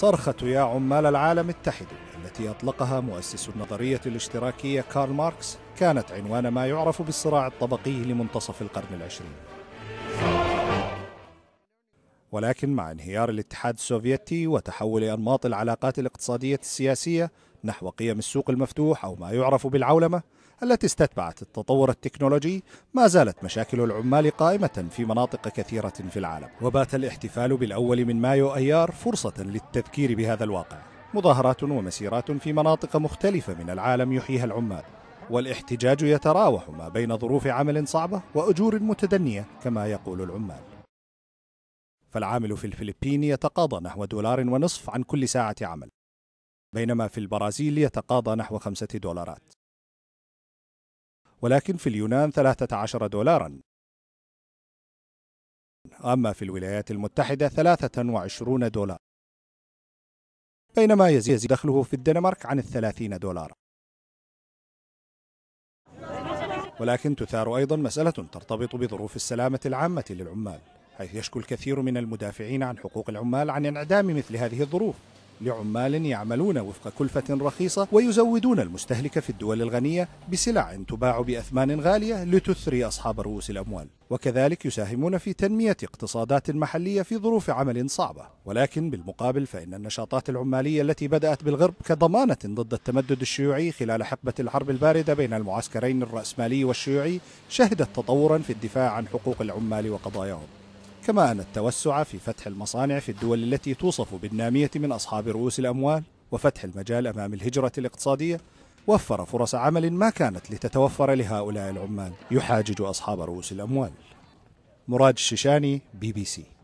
صرخة يا عمال العالم اتحدوا التي أطلقها مؤسس النظرية الاشتراكية كارل ماركس كانت عنوان ما يعرف بالصراع الطبقي لمنتصف القرن العشرين ولكن مع انهيار الاتحاد السوفيتي وتحول أنماط العلاقات الاقتصادية السياسية نحو قيم السوق المفتوح أو ما يعرف بالعولمة التي استتبعت التطور التكنولوجي ما زالت مشاكل العمال قائمة في مناطق كثيرة في العالم وبات الاحتفال بالأول من مايو أيار فرصة للتذكير بهذا الواقع مظاهرات ومسيرات في مناطق مختلفة من العالم يحييها العمال والاحتجاج يتراوح ما بين ظروف عمل صعبة وأجور متدنية كما يقول العمال فالعامل في الفلبين يتقاضى نحو دولار ونصف عن كل ساعة عمل بينما في البرازيل يتقاضى نحو خمسة دولارات ولكن في اليونان 13 دولارا أما في الولايات المتحدة 23 دولار بينما يزيد دخله في الدنمارك عن الثلاثين دولار ولكن تثار أيضا مسألة ترتبط بظروف السلامة العامة للعمال حيث يشكو الكثير من المدافعين عن حقوق العمال عن انعدام مثل هذه الظروف لعمال يعملون وفق كلفة رخيصة ويزودون المستهلك في الدول الغنية بسلع تباع بأثمان غالية لتثري أصحاب رؤوس الأموال وكذلك يساهمون في تنمية اقتصادات محلية في ظروف عمل صعبة ولكن بالمقابل فإن النشاطات العمالية التي بدأت بالغرب كضمانة ضد التمدد الشيوعي خلال حقبة الحرب الباردة بين المعسكرين الرأسمالي والشيوعي شهدت تطورا في الدفاع عن حقوق العمال وقضاياهم كما أن التوسع في فتح المصانع في الدول التي توصف بالنامية من أصحاب رؤوس الأموال وفتح المجال أمام الهجرة الاقتصادية وفر فرص عمل ما كانت لتتوفر لهؤلاء العمال يحاجج أصحاب رؤوس الأموال مراد الشيشاني بي بي سي